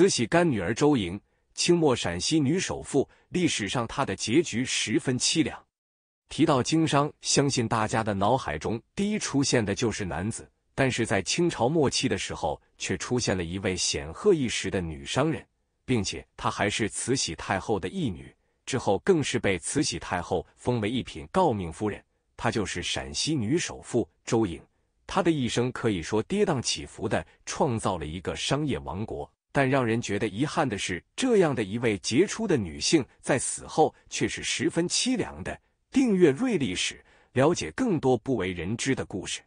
慈禧干女儿周莹，清末陕西女首富，历史上她的结局十分凄凉。提到经商，相信大家的脑海中第一出现的就是男子，但是在清朝末期的时候，却出现了一位显赫一时的女商人，并且她还是慈禧太后的义女，之后更是被慈禧太后封为一品诰命夫人。她就是陕西女首富周莹，她的一生可以说跌宕起伏的，创造了一个商业王国。但让人觉得遗憾的是，这样的一位杰出的女性，在死后却是十分凄凉的。订阅《瑞历史》，了解更多不为人知的故事。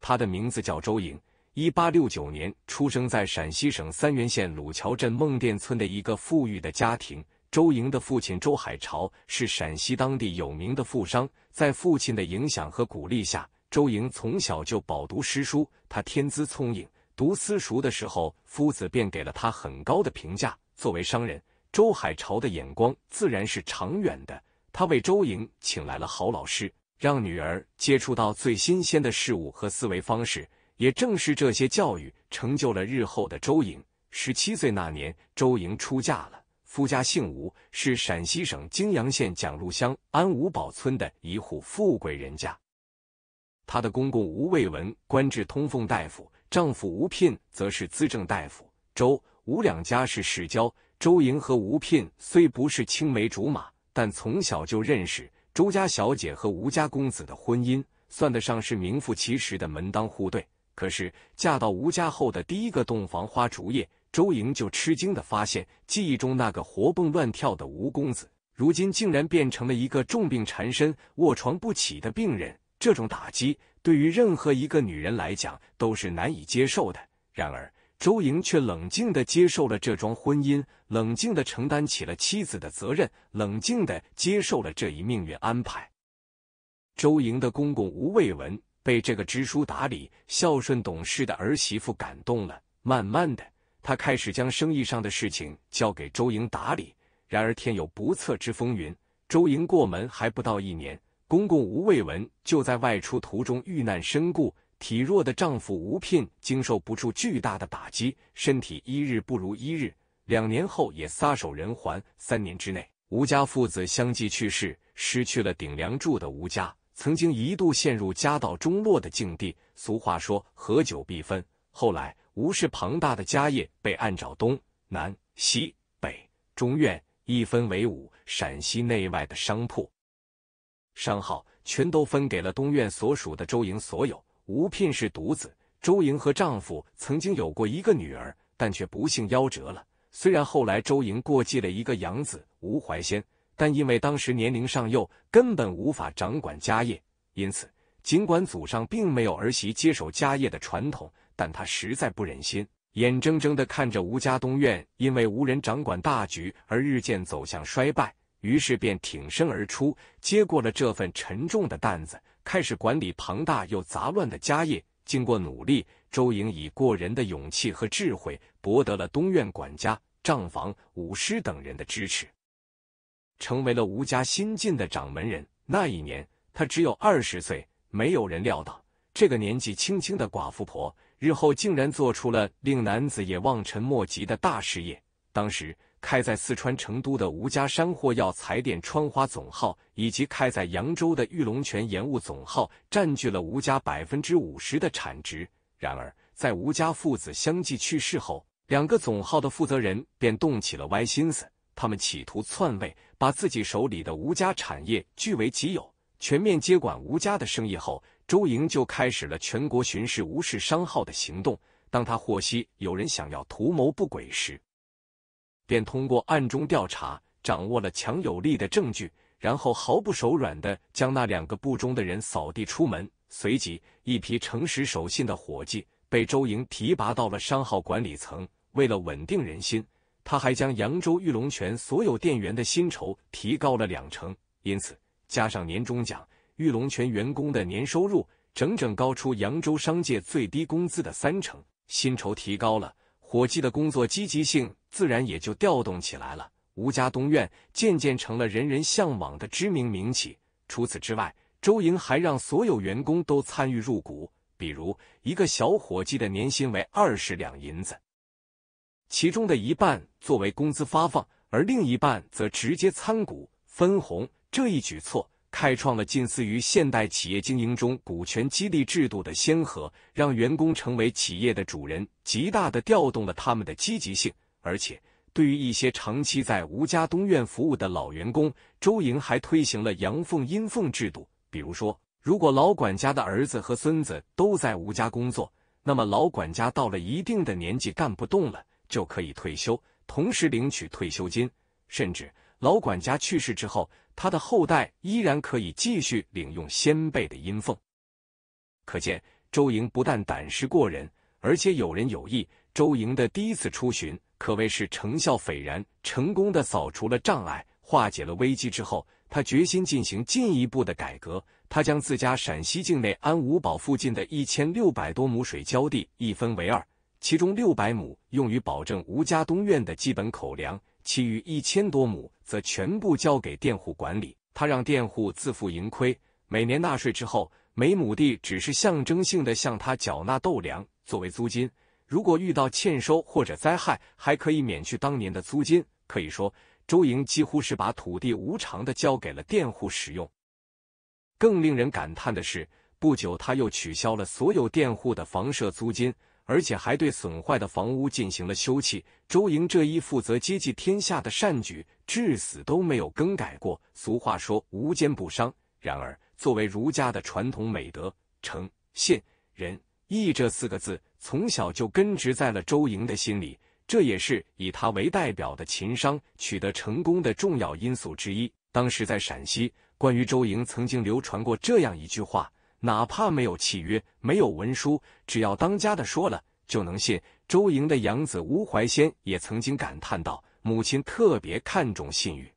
她的名字叫周莹，一八六九年出生在陕西省三原县鲁桥镇孟店村的一个富裕的家庭。周莹的父亲周海潮是陕西当地有名的富商，在父亲的影响和鼓励下，周莹从小就饱读诗书，她天资聪颖。读私塾的时候，夫子便给了他很高的评价。作为商人，周海潮的眼光自然是长远的。他为周莹请来了好老师，让女儿接触到最新鲜的事物和思维方式。也正是这些教育，成就了日后的周莹。十七岁那年，周莹出嫁了，夫家姓吴，是陕西省泾阳县蒋路乡安五堡村的一户富贵人家。他的公公吴卫文官至通奉大夫。丈夫吴聘则是资政大夫。周吴两家是世交。周莹和吴聘虽不是青梅竹马，但从小就认识。周家小姐和吴家公子的婚姻算得上是名副其实的门当户对。可是，嫁到吴家后的第一个洞房花烛夜，周莹就吃惊的发现，记忆中那个活蹦乱跳的吴公子，如今竟然变成了一个重病缠身、卧床不起的病人。这种打击。对于任何一个女人来讲，都是难以接受的。然而，周莹却冷静的接受了这桩婚姻，冷静的承担起了妻子的责任，冷静的接受了这一命运安排。周莹的公公吴卫文被这个知书达理、孝顺懂事的儿媳妇感动了，慢慢的，他开始将生意上的事情交给周莹打理。然而，天有不测之风云，周莹过门还不到一年。公公吴卫文就在外出途中遇难身故，体弱的丈夫吴聘经受不住巨大的打击，身体一日不如一日，两年后也撒手人寰。三年之内，吴家父子相继去世，失去了顶梁柱的吴家，曾经一度陷入家道中落的境地。俗话说“合久必分”，后来吴氏庞大的家业被按照东南西北中院一分为五，陕西内外的商铺。商号全都分给了东院所属的周莹所有。吴聘是独子，周莹和丈夫曾经有过一个女儿，但却不幸夭折了。虽然后来周莹过继了一个养子吴怀先，但因为当时年龄尚幼，根本无法掌管家业。因此，尽管祖上并没有儿媳接手家业的传统，但他实在不忍心眼睁睁的看着吴家东院因为无人掌管大局而日渐走向衰败。于是便挺身而出，接过了这份沉重的担子，开始管理庞大又杂乱的家业。经过努力，周莹以过人的勇气和智慧，博得了东院管家、账房、武师等人的支持，成为了吴家新晋的掌门人。那一年，他只有二十岁，没有人料到，这个年纪轻轻的寡妇婆，日后竟然做出了令男子也望尘莫及的大事业。当时。开在四川成都的吴家山货药材店川花总号，以及开在扬州的玉龙泉盐务总号，占据了吴家百分之五十的产值。然而，在吴家父子相继去世后，两个总号的负责人便动起了歪心思，他们企图篡位，把自己手里的吴家产业据为己有，全面接管吴家的生意后，周莹就开始了全国巡视吴氏商号的行动。当他获悉有人想要图谋不轨时，便通过暗中调查，掌握了强有力的证据，然后毫不手软的将那两个不忠的人扫地出门。随即，一批诚实守信的伙计被周莹提拔到了商号管理层。为了稳定人心，他还将扬州玉龙泉所有店员的薪酬提高了两成。因此，加上年终奖，玉龙泉员工的年收入整整高出扬州商界最低工资的三成。薪酬提高了。伙计的工作积极性自然也就调动起来了，吴家东院渐渐成了人人向往的知名名企。除此之外，周莹还让所有员工都参与入股，比如一个小伙计的年薪为二十两银子，其中的一半作为工资发放，而另一半则直接参股分红。这一举措。开创了近似于现代企业经营中股权激励制度的先河，让员工成为企业的主人，极大的调动了他们的积极性。而且，对于一些长期在吴家东院服务的老员工，周莹还推行了“阳奉阴奉”制度。比如说，如果老管家的儿子和孙子都在吴家工作，那么老管家到了一定的年纪干不动了，就可以退休，同时领取退休金，甚至。老管家去世之后，他的后代依然可以继续领用先辈的阴俸。可见周莹不但胆识过人，而且有人有义。周莹的第一次出巡可谓是成效斐然，成功的扫除了障碍，化解了危机之后，他决心进行进一步的改革。他将自家陕西境内安五堡附近的一千六百多亩水浇地一分为二，其中六百亩用于保证吴家东院的基本口粮。其余一千多亩则全部交给佃户管理，他让佃户自负盈亏，每年纳税之后，每亩地只是象征性的向他缴纳豆粮作为租金。如果遇到欠收或者灾害，还可以免去当年的租金。可以说，周莹几乎是把土地无偿的交给了佃户使用。更令人感叹的是，不久他又取消了所有佃户的房舍租金。而且还对损坏的房屋进行了修葺。周莹这一负责接济天下的善举，至死都没有更改过。俗话说“无奸不商”，然而作为儒家的传统美德，诚信仁义这四个字，从小就根植在了周莹的心里。这也是以他为代表的秦商取得成功的重要因素之一。当时在陕西，关于周莹曾经流传过这样一句话。哪怕没有契约，没有文书，只要当家的说了，就能信。周莹的养子吴怀先也曾经感叹道：“母亲特别看重信誉，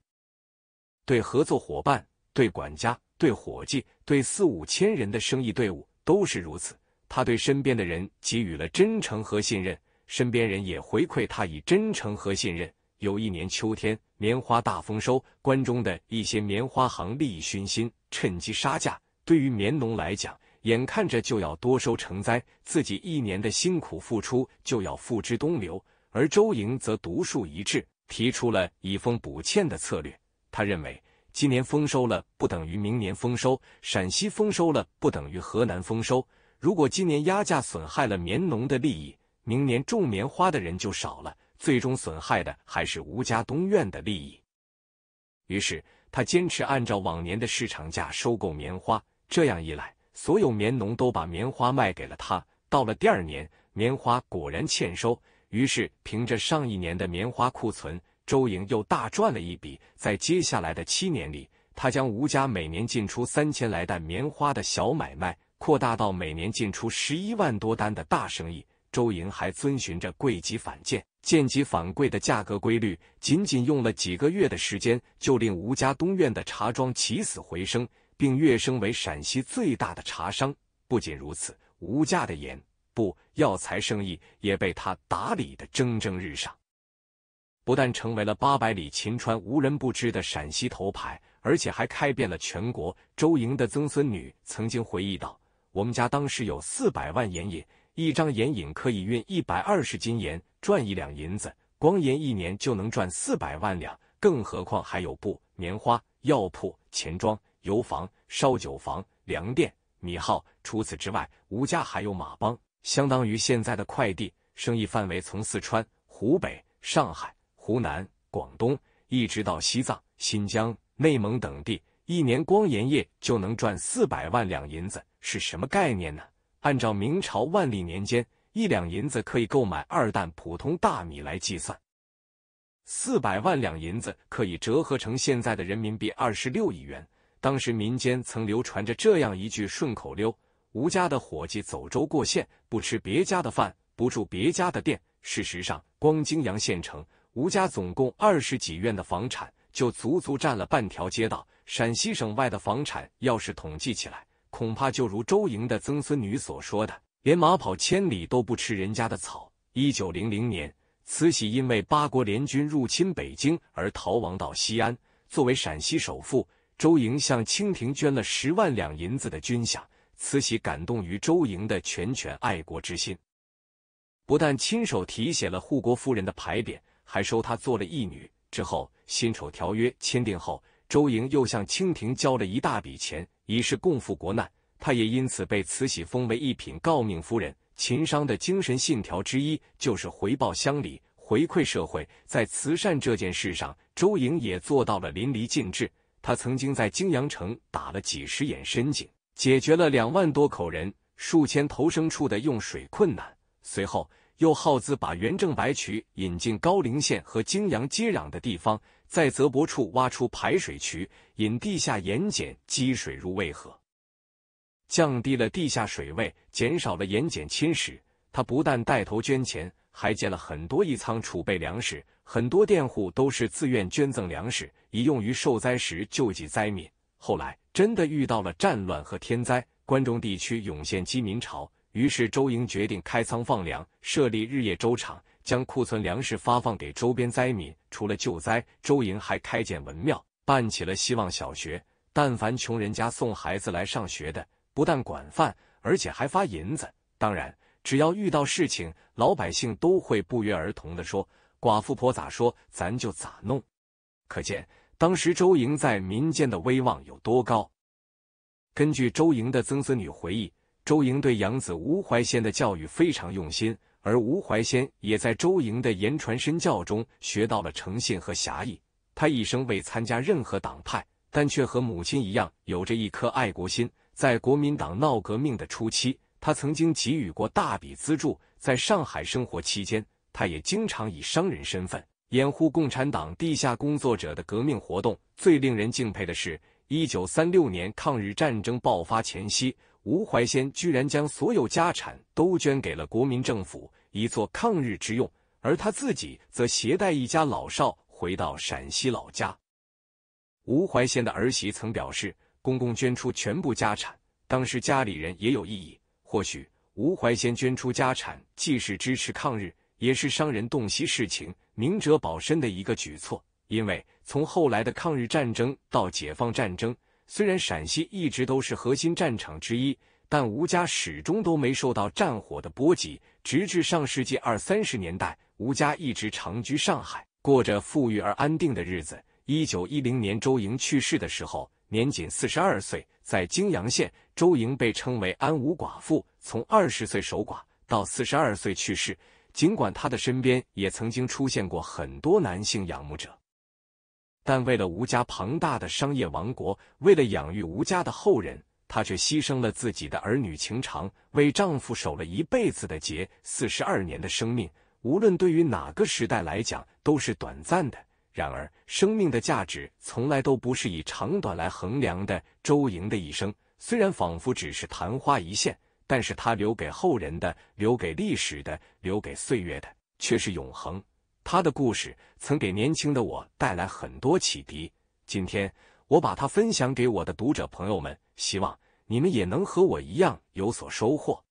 对合作伙伴、对管家、对伙计、对四五千人的生意队伍都是如此。他对身边的人给予了真诚和信任，身边人也回馈他以真诚和信任。”有一年秋天，棉花大丰收，关中的一些棉花行利益熏心，趁机杀价。对于棉农来讲，眼看着就要多收成灾，自己一年的辛苦付出就要付之东流。而周莹则独树一帜，提出了以丰补欠的策略。他认为，今年丰收了不等于明年丰收，陕西丰收了不等于河南丰收。如果今年压价损害了棉农的利益，明年种棉花的人就少了，最终损害的还是吴家东院的利益。于是，他坚持按照往年的市场价收购棉花。这样一来，所有棉农都把棉花卖给了他。到了第二年，棉花果然欠收，于是凭着上一年的棉花库存，周莹又大赚了一笔。在接下来的七年里，他将吴家每年进出三千来担棉花的小买卖，扩大到每年进出十一万多担的大生意。周莹还遵循着贵即反贱，贱即反贵的价格规律，仅仅用了几个月的时间，就令吴家东院的茶庄起死回生。并跃升为陕西最大的茶商。不仅如此，吴家的盐布药材生意也被他打理的蒸蒸日上，不但成为了八百里秦川无人不知的陕西头牌，而且还开遍了全国。周莹的曾孙女曾经回忆道：“我们家当时有四百万盐引，一张盐引可以运一百二十斤盐，赚一两银子，光盐一年就能赚四百万两。更何况还有布、棉花、药铺、钱庄。”油房、烧酒房、粮店、米号。除此之外，吴家还有马帮，相当于现在的快递。生意范围从四川、湖北、上海、湖南、广东，一直到西藏、新疆、内蒙等地。一年光盐业就能赚四百万两银子，是什么概念呢？按照明朝万历年间一两银子可以购买二担普通大米来计算，四百万两银子可以折合成现在的人民币二十六亿元。当时民间曾流传着这样一句顺口溜：“吴家的伙计走州过县，不吃别家的饭，不住别家的店。”事实上，光泾阳县城吴家总共二十几院的房产，就足足占了半条街道。陕西省外的房产，要是统计起来，恐怕就如周莹的曾孙女所说的：“连马跑千里都不吃人家的草。”一九零零年，慈禧因为八国联军入侵北京而逃亡到西安，作为陕西首富。周莹向清廷捐了十万两银子的军饷，慈禧感动于周莹的拳拳爱国之心，不但亲手题写了护国夫人的牌匾，还收她做了义女。之后，辛丑条约签订后，周莹又向清廷交了一大笔钱，以示共赴国难。她也因此被慈禧封为一品诰命夫人。秦商的精神信条之一就是回报乡里，回馈社会，在慈善这件事上，周莹也做到了淋漓尽致。他曾经在泾阳城打了几十眼深井，解决了两万多口人、数千头牲畜的用水困难。随后，又耗资把元正白渠引进高陵县和泾阳接壤的地方，在泽伯处挖出排水渠，引地下盐碱积水入渭河，降低了地下水位，减少了盐碱侵蚀。他不但带头捐钱，还建了很多一仓储备粮食。很多佃户都是自愿捐赠粮食，以用于受灾时救济灾民。后来真的遇到了战乱和天灾，关中地区涌现饥民潮，于是周莹决定开仓放粮，设立日夜粥厂，将库存粮食发放给周边灾民。除了救灾，周莹还开建文庙，办起了希望小学。但凡穷人家送孩子来上学的，不但管饭，而且还发银子。当然，只要遇到事情，老百姓都会不约而同的说。寡妇婆咋说，咱就咋弄。可见当时周莹在民间的威望有多高。根据周莹的曾孙女回忆，周莹对养子吴怀仙的教育非常用心，而吴怀仙也在周莹的言传身教中学到了诚信和侠义。他一生未参加任何党派，但却和母亲一样有着一颗爱国心。在国民党闹革命的初期，他曾经给予过大笔资助。在上海生活期间。他也经常以商人身份掩护共产党地下工作者的革命活动。最令人敬佩的是，一九三六年抗日战争爆发前夕，吴怀先居然将所有家产都捐给了国民政府，以作抗日之用，而他自己则携带一家老少回到陕西老家。吴怀先的儿媳曾表示，公公捐出全部家产，当时家里人也有异议。或许吴怀先捐出家产，既是支持抗日。也是商人洞悉世情、明哲保身的一个举措。因为从后来的抗日战争到解放战争，虽然陕西一直都是核心战场之一，但吴家始终都没受到战火的波及。直至上世纪二三十年代，吴家一直长居上海，过着富裕而安定的日子。一九一零年，周莹去世的时候，年仅四十二岁。在泾阳县，周莹被称为“安吴寡妇”，从二十岁守寡到四十二岁去世。尽管她的身边也曾经出现过很多男性仰慕者，但为了吴家庞大的商业王国，为了养育吴家的后人，她却牺牲了自己的儿女情长，为丈夫守了一辈子的节。四十二年的生命，无论对于哪个时代来讲，都是短暂的。然而，生命的价值从来都不是以长短来衡量的。周莹的一生，虽然仿佛只是昙花一现。但是他留给后人的、留给历史的、留给岁月的，却是永恒。他的故事曾给年轻的我带来很多启迪。今天我把它分享给我的读者朋友们，希望你们也能和我一样有所收获。